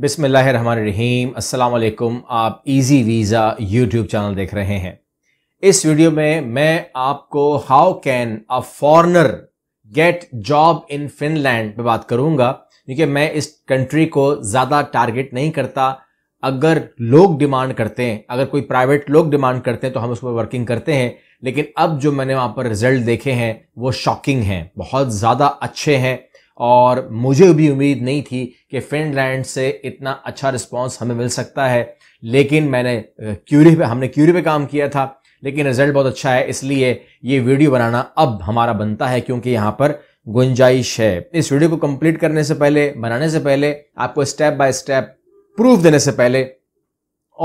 बिसमीम् अल्लाम आप easy visa YouTube channel देख रहे हैं इस वीडियो में मैं आपको how can a foreigner get job in Finland पे बात करूंगा क्योंकि मैं इस कंट्री को ज़्यादा टारगेट नहीं करता अगर लोग डिमांड करते हैं अगर कोई प्राइवेट लोग डिमांड करते हैं तो हम उस पर वर्किंग करते हैं लेकिन अब जो मैंने वहाँ पर रिजल्ट देखे हैं वो शॉकिंग हैं बहुत ज़्यादा अच्छे हैं और मुझे भी उम्मीद नहीं थी कि फिनलैंड से इतना अच्छा रिस्पांस हमें मिल सकता है लेकिन मैंने क्यूरी पे हमने क्यूरी पे काम किया था लेकिन रिजल्ट बहुत अच्छा है इसलिए ये वीडियो बनाना अब हमारा बनता है क्योंकि यहाँ पर गुंजाइश है इस वीडियो को कंप्लीट करने से पहले बनाने से पहले आपको स्टेप बाय स्टेप प्रूफ देने से पहले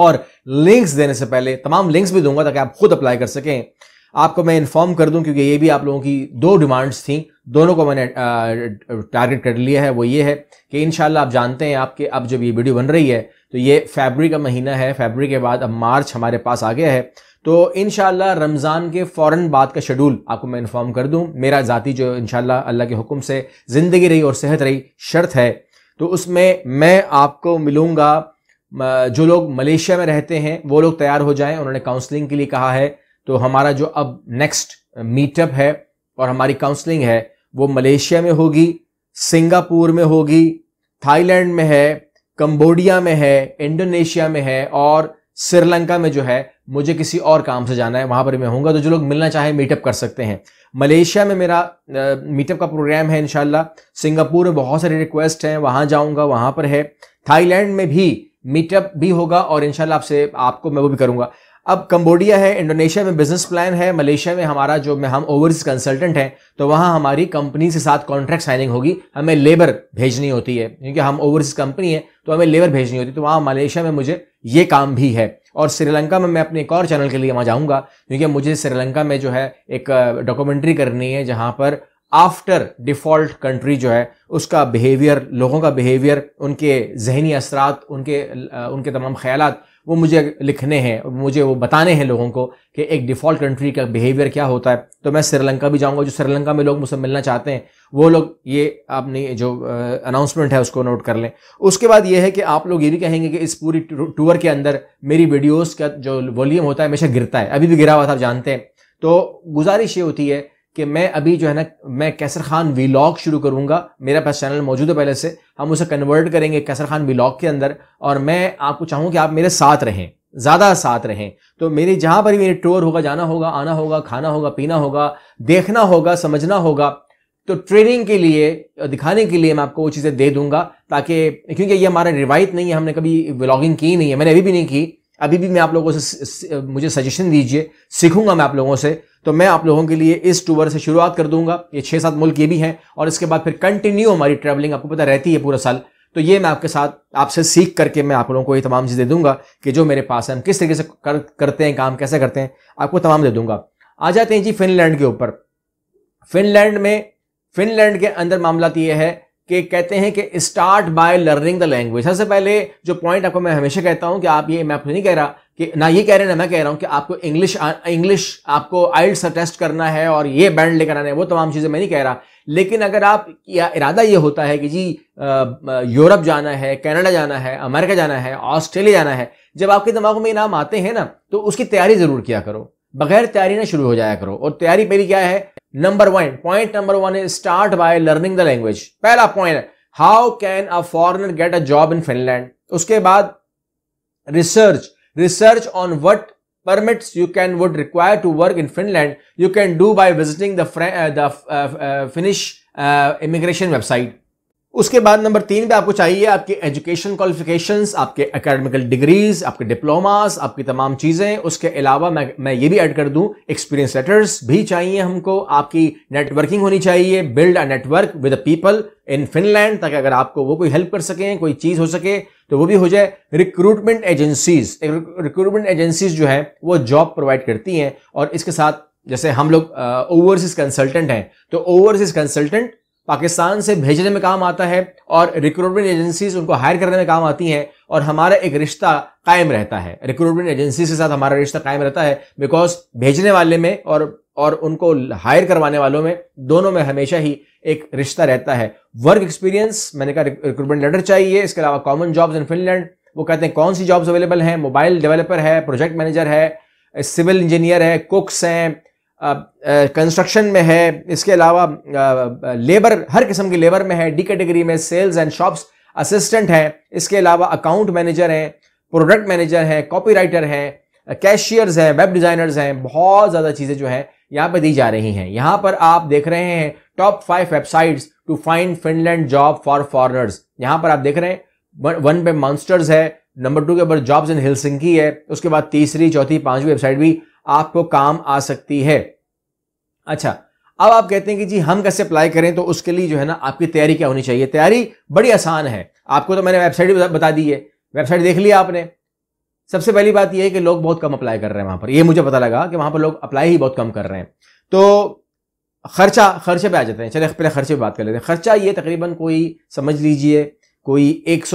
और लिंक्स देने से पहले तमाम लिंक्स भी दूंगा ताकि आप खुद अप्लाई कर सकें आपको मैं इन्फॉर्म कर दूं क्योंकि ये भी आप लोगों की दो डिमांड्स थी दोनों को मैंने टारगेट कर लिया है वो ये है कि इन आप जानते हैं आपके अब जब ये वीडियो बन रही है तो ये फेबरी का महीना है फेबरी के बाद अब मार्च हमारे पास आ गया है तो इन रमज़ान के फ़ौर बाद का शेड्यूल आपको मैं इन्फॉर्म कर दूँ मेरा ज़ाती जो इन अल्लाह के हुक्म से ज़िंदगी रही और सेहत रही शर्त है तो उसमें मैं आपको मिलूँगा जो लोग मलेशिया में रहते हैं वो लोग तैयार हो जाएं उन्होंने काउंसलिंग के लिए कहा है तो हमारा जो अब नेक्स्ट मीटअप है और हमारी काउंसलिंग है वो मलेशिया में होगी सिंगापुर में होगी थाईलैंड में है कंबोडिया में है इंडोनेशिया में है और श्रीलंका में जो है मुझे किसी और काम से जाना है वहां पर मैं होऊंगा तो जो लोग मिलना चाहें मीटअप कर सकते हैं मलेशिया में मेरा मीटअप का प्रोग्राम है इनशाला सिंगापुर में बहुत सारी रिक्वेस्ट हैं वहां जाऊंगा वहां पर है थाईलैंड में भी मीटअप भी होगा और इनशाला आपसे आपको मैं वो भी करूंगा अब कंबोडिया है इंडोनेशिया में बिजनेस प्लान है मलेशिया में हमारा जो में हम ओवरसीज कंसल्टेंट हैं तो वहाँ हमारी कंपनी के साथ कॉन्ट्रैक्ट साइनिंग होगी हमें लेबर भेजनी होती है क्योंकि हम ओवरसीज कंपनी है तो हमें लेबर भेजनी होती है तो वहाँ मलेशिया में मुझे ये काम भी है और श्रीलंका में मैं अपने एक और चैनल के लिए वहाँ जाऊँगा क्योंकि मुझे श्रीलंका में जो है एक डॉक्यूमेंट्री करनी है जहाँ पर आफ्टर डिफॉल्ट कंट्री जो है उसका बिहेवियर लोगों का बिहेवियर उनके जहनी असरात उनके उनके तमाम ख्याल वो मुझे लिखने हैं मुझे वो बताने हैं लोगों को कि एक डिफ़ॉल्ट कंट्री का बिहेवियर क्या होता है तो मैं श्रीलंका भी जाऊंगा जो श्रीलंका में लोग मुझसे मिलना चाहते हैं वो लोग ये आपने जो अनाउंसमेंट है उसको नोट कर लें उसके बाद ये है कि आप लोग ये भी कहेंगे कि इस पूरी टूर के अंदर मेरी वीडियोज़ का जो वॉल्यूम होता है हमेशा गिरता है अभी भी गिरा हुआ था आप जानते हैं तो गुजारिश ये होती है कि मैं अभी जो है ना मैं कैसर खान वीलॉग शुरू करूंगा मेरे पास चैनल मौजूद है पहले से हम उसे कन्वर्ट करेंगे कैसर खान वीलॉग के अंदर और मैं आपको चाहूँ कि आप मेरे साथ रहें ज़्यादा साथ रहें तो मेरे जहाँ पर भी मेरे टूर होगा जाना होगा आना होगा खाना होगा पीना होगा देखना होगा समझना होगा तो ट्रेनिंग के लिए दिखाने के लिए मैं आपको वो चीज़ें दे दूंगा ताकि क्योंकि ये हमारा रिवायत नहीं है हमने कभी व्लॉगिंग की नहीं है मैंने अभी भी नहीं की अभी भी मैं आप लोगों से मुझे सजेशन दीजिए सीखूंगा मैं आप लोगों से तो मैं आप लोगों के लिए इस टूर से शुरुआत कर दूंगा ये छः सात मुल्क ये भी हैं और इसके बाद फिर कंटिन्यू हमारी ट्रैवलिंग आपको पता रहती है पूरा साल तो ये मैं आपके साथ आपसे सीख करके मैं आप लोगों को ये तमाम चीज़ें दूंगा कि जो मेरे पास है हम किस तरीके से कर, करते हैं काम कैसे करते हैं आपको तमाम दे दूंगा आ जाते हैं जी फिनलैंड के ऊपर फिनलैंड में फिनलैंड के अंदर मामला तो ये है कि कहते हैं कि start by learning the language सबसे पहले जो पॉइंट आपको मैं हमेशा कहता हूं कि आप ये मैं आपको नहीं कह रहा कि ना ये कह रहे ना मैं कह रहा हूं कि आपको इंग्लिश इंग्लिश आपको आइल्स टेस्ट करना है और ये बैंड लेकर आना है वो तमाम चीज़ें मैं नहीं कह रहा लेकिन अगर आप या इरादा ये होता है कि जी यूरोप जाना है कनाडा जाना है अमेरिका जाना है ऑस्ट्रेलिया जाना है जब आपके दिमाग में नाम आते हैं ना तो उसकी तैयारी ज़रूर किया करो बगैर तैयारी ना शुरू हो जाया करो और तैयारी मेरी क्या है number one point number one is start by learning the language पहला point how can a foreigner get a job in Finland उसके बाद research research on what permits you can would require to work in Finland you can do by visiting the Finnish immigration website उसके बाद number तीन पे आपको चाहिए आपके education qualification आपके एकेडमिकल डिग्रीज आपके डिप्लोमास आपकी तमाम चीज़ें उसके अलावा मैं मैं ये भी ऐड कर दूं एक्सपीरियंस लेटर्स भी चाहिए हमको आपकी नेटवर्किंग होनी चाहिए build a network with people in Finland ताकि अगर आपको वो कोई हेल्प कर सकें कोई चीज़ हो सके तो वो भी हो जाए रिक्रूटमेंट एजेंसीज रिक्रूटमेंट एजेंसीज जो है वो जॉब प्रोवाइड करती हैं और इसके साथ जैसे हम लोग ओवरसीज uh, कंसल्टेंट हैं तो ओवरसीज कंसल्टेंट पाकिस्तान से भेजने में काम आता है और रिक्रूटमेंट एजेंसीज उनको हायर करने में काम आती हैं और हमारा एक रिश्ता कायम रहता है रिक्रूटमेंट एजेंसी के साथ हमारा रिश्ता कायम रहता है बिकॉज भेजने वाले में और और उनको हायर करवाने वालों में दोनों में हमेशा ही एक रिश्ता रहता है वर्क एक्सपीरियंस मैंने कहा रिक्रूटमेंट लेटर चाहिए इसके अलावा कॉमन जॉब्स इन फिनलैंड वो कहते हैं कौन सी जॉब्स अवेलेबल हैं मोबाइल डेवलपर है प्रोजेक्ट मैनेजर है सिविल इंजीनियर है कुक्स हैं कंस्ट्रक्शन में है इसके अलावा लेबर हर किस्म की लेबर में है डी कैटेगरी में सेल्स एंड शॉप्स असिस्टेंट हैं इसके अलावा अकाउंट मैनेजर हैं प्रोडक्ट मैनेजर हैं कॉपी राइटर हैं कैशियर्स हैं वेब डिज़ाइनर्स हैं बहुत ज़्यादा चीज़ें जो है यहाँ पर दी जा रही हैं यहाँ पर आप देख रहे हैं top five websites to find Finland job for foreigners यहाँ पर आप देख रहे हैं वन पे मॉन्स्टर्स है नंबर टू के ऊपर जॉब्स इन हिलसिंकी है उसके बाद तीसरी चौथी पांचवी वेबसाइट भी आपको काम आ सकती है अच्छा अब आप कहते हैं कि जी हम कैसे अप्लाई करें तो उसके लिए जो है ना आपकी तैयारी क्या होनी चाहिए तैयारी बड़ी आसान है आपको तो मैंने वेबसाइट बता दी है वेबसाइट देख लिया आपने सबसे पहली बात यह है कि लोग बहुत कम अप्लाई कर रहे हैं वहां पर यह मुझे पता लगा कि वहां पर लोग अप्लाई ही बहुत कम कर रहे हैं तो खर्चा खर्चे पे आ जाते हैं चले पहले खर्चे पे बात कर लेते हैं खर्चा ये तकरीबन कोई समझ लीजिए कोई एक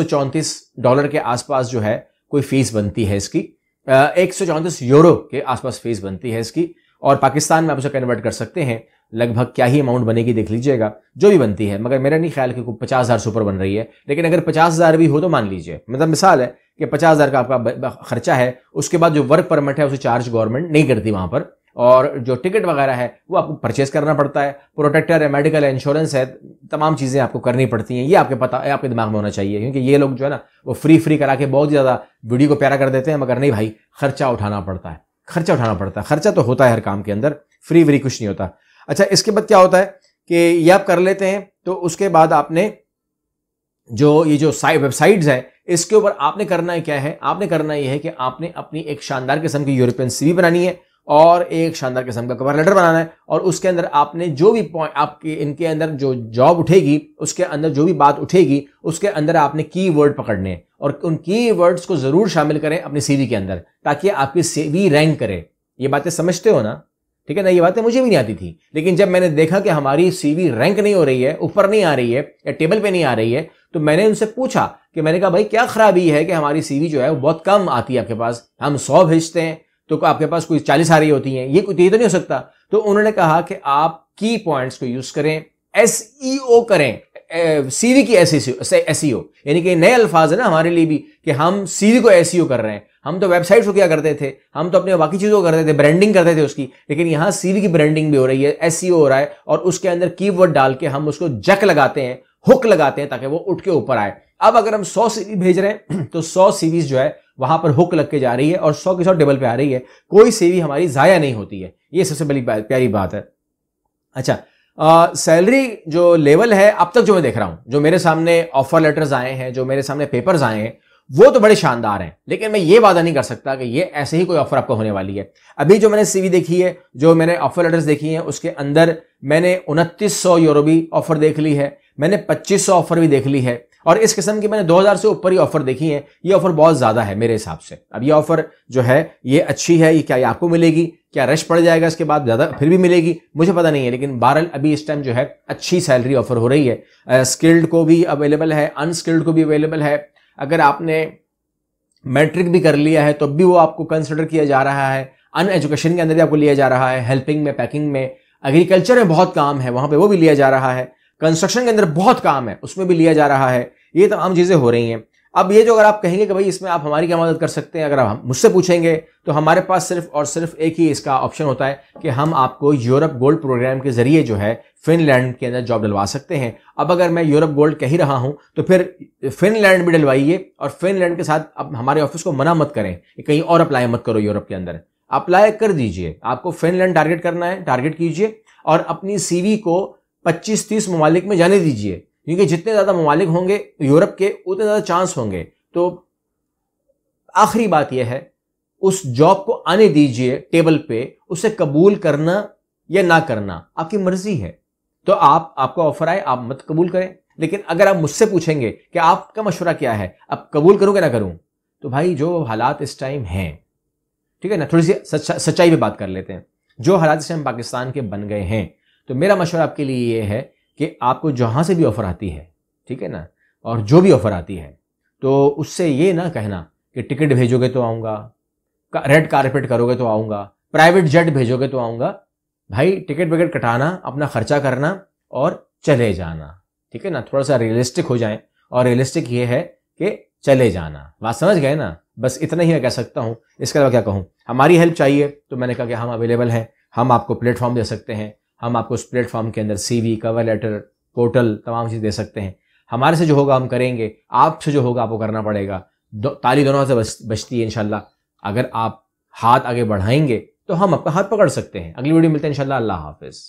डॉलर के आसपास जो है कोई फीस बनती है इसकी एक सौ चौंतीस यूरो के आसपास फीस बनती है इसकी और पाकिस्तान में आप उसे कन्वर्ट कर सकते हैं लगभग क्या ही अमाउंट बनेगी देख लीजिएगा जो भी बनती है मगर मेरा नहीं ख्याल कि कोई पचास हज़ार सुपर बन रही है लेकिन अगर पचास हज़ार भी हो तो मान लीजिए मतलब मिसाल है कि पचास हज़ार का आपका खर्चा है उसके बाद जो वर्क परमिट है उसे चार्ज गवर्नमेंट नहीं करती वहाँ पर और जो टिकट वगैरह है वो आपको परचेस करना पड़ता है प्रोटेक्टर है मेडिकल इंश्योरेंस है तमाम चीज़ें आपको करनी पड़ती हैं ये आपके पता है आपके दिमाग में होना चाहिए क्योंकि ये लोग जो है ना वो फ्री फ्री करा के बहुत ज़्यादा वीडियो को प्यारा कर देते हैं मगर नहीं भाई खर्चा उठाना पड़ता है खर्चा उठाना पड़ता है खर्चा तो होता है हर काम के अंदर फ्री फ्री कुछ नहीं होता अच्छा इसके बाद क्या होता है कि ये आप कर लेते हैं तो उसके बाद आपने जो ये जो साइट वेबसाइट्स है इसके ऊपर आपने करना है क्या है आपने करना ये है कि आपने अपनी एक शानदार किस्म की यूरोपियन सीवी बनानी है और एक शानदार किस्म का कवर लेटर बनाना है और उसके अंदर आपने जो भी पॉइंट आपके इनके अंदर जो जॉब उठेगी उसके अंदर जो भी बात उठेगी उसके अंदर आपने की वर्ड पकड़ने हैं और उन की वर्ड्स को ज़रूर शामिल करें अपने सीवी के अंदर ताकि आपकी सीवी रैंक करे ये बातें समझते हो ना ठीक है ना ये बातें मुझे भी नहीं आती थी लेकिन जब मैंने देखा कि हमारी सीवी रैंक नहीं हो रही है ऊपर नहीं आ रही है या टेबल पे नहीं आ रही है तो मैंने उनसे पूछा कि मैंने कहा भाई क्या खराबी है कि हमारी सीवी जो है वो बहुत कम आती है आपके पास हम सौ भेजते हैं तो आपके पास कोई चालीस आ रही होती हैं ये ये तो नहीं हो सकता तो उन्होंने कहा कि आप की पॉइंट्स को यूज करें एसईओ e करें सीवी की एस e एसईओ e यानी कि नए अल्फाज है ना हमारे लिए भी कि हम सीवी को एस कर रहे हैं हम तो वेबसाइट्स को क्या करते थे हम तो अपने बाकी चीज़ों को करते थे ब्रांडिंग करते थे उसकी लेकिन यहां सीवी की ब्रांडिंग भी हो रही है एस हो रहा है और उसके अंदर कीवर्ड डाल के हम उसको जक लगाते हैं हुक लगाते हैं ताकि वो उठ के ऊपर आए अब अगर हम सौ सीवी भेज रहे हैं तो सौ सीवीज जो है वहां पर हुक लग के जा रही है और सौ की सौ टेबल पे आ रही है कोई सेवी हमारी ज़ाया नहीं होती है ये सबसे बड़ी प्यारी बात है अच्छा सैलरी जो लेवल है अब तक जो मैं देख रहा हूं जो मेरे सामने ऑफर लेटर्स आए हैं जो मेरे सामने पेपर्स आए हैं वो तो बड़े शानदार हैं लेकिन मैं ये वादा नहीं कर सकता कि ये ऐसे ही कोई ऑफर आपको होने वाली है अभी जो मैंने सीवी देखी है जो मैंने ऑफर लेटर्स देखी हैं उसके अंदर मैंने उनतीस सौ यूरो भी ऑफर देख ली है मैंने पच्चीस सौ ऑफर भी देख ली है और इस किस्म की मैंने 2000 से ऊपर ही ऑफर देखी है ये ऑफर बहुत ज्यादा है मेरे हिसाब से अब ये ऑफर जो है ये अच्छी है ये क्या ये आपको मिलेगी क्या रश पड़ जाएगा इसके बाद ज्यादा फिर भी मिलेगी मुझे पता नहीं है लेकिन बहरल अभी इस टाइम जो है अच्छी सैलरी ऑफर हो रही है स्किल्ड को भी अवेलेबल है अनस्किल्ड को भी अवेलेबल है अगर आपने मैट्रिक भी कर लिया है तो भी वो आपको कंसिडर किया जा रहा है अन एजुकेशन के अंदर भी आपको लिया जा रहा है हेल्पिंग में पैकिंग में एग्रीकल्चर में बहुत काम है वहां पे वो भी लिया जा रहा है कंस्ट्रक्शन के अंदर बहुत काम है उसमें भी लिया जा रहा है ये तमाम चीज़ें हो रही हैं अब ये जो अगर आप कहेंगे कि भाई इसमें आप हमारी क्या मदद कर सकते हैं अगर आप मुझसे पूछेंगे तो हमारे पास सिर्फ और सिर्फ एक ही इसका ऑप्शन होता है कि हम आपको यूरोप गोल्ड प्रोग्राम के जरिए जो है फिनलैंड के अंदर जॉब डलवा सकते हैं अब अगर मैं यूरोप गोल्ड कह ही रहा हूं तो फिर फिनलैंड भी डलवाइए और फिनलैंड के साथ अब हमारे ऑफिस को मना मत करें कि कहीं और अप्लाई मत करो यूरोप के अंदर अप्लाई कर दीजिए आपको फिनलैंड टारगेट करना है टारगेट कीजिए और अपनी सीवी को पच्चीस तीस ममालिक में जाने दीजिए क्योंकि जितने ज़्यादा ममालिक होंगे यूरोप के उतने ज़्यादा चांस होंगे तो आखिरी बात यह है उस जॉब को आने दीजिए टेबल पे उसे कबूल करना या ना करना आपकी मर्जी है तो आप आपका ऑफर आए आप मत कबूल करें लेकिन अगर आप मुझसे पूछेंगे कि आपका मशवरा क्या है अब कबूल करूँ क्या ना करूँ तो भाई जो हालात इस टाइम हैं ठीक है ना थोड़ी सी सच्चा सच्चाई पर बात कर लेते हैं जो हालात इस टाइम पाकिस्तान के बन गए हैं तो मेरा मशवरा आपके लिए ये है कि आपको जहाँ से भी ऑफ़र आती है ठीक है ना और जो भी ऑफ़र आती है तो उससे ये ना कहना कि टिकट भेजोगे तो आऊँगा का, रेड कारपेट करोगे तो आऊँगा प्राइवेट जेट भेजोगे तो आऊँगा भाई टिकट विकेट कटाना अपना खर्चा करना और चले जाना ठीक है ना थोड़ा सा रियलिस्टिक हो जाए और रियलिस्टिक ये है कि चले जाना बात समझ गए ना बस इतना ही मैं कह सकता हूँ इसके अलावा क्या कहूँ हमारी हेल्प चाहिए तो मैंने कहा कि हम अवेलेबल हैं हम आपको प्लेटफॉर्म दे सकते हैं हम आपको उस प्लेटफॉर्म के अंदर सीवी कवर लेटर पोर्टल तमाम चीज़ दे सकते हैं हमारे से जो होगा हम करेंगे आपसे जो होगा आपको करना पड़ेगा दो, ताली दोनों से बच, बचती है इनशाला अगर आप हाथ आगे बढ़ाएंगे तो हम आपका हाथ पकड़ सकते हैं अगली वीडियो मिलते हैं इनशाला अल्लाह हाफिज़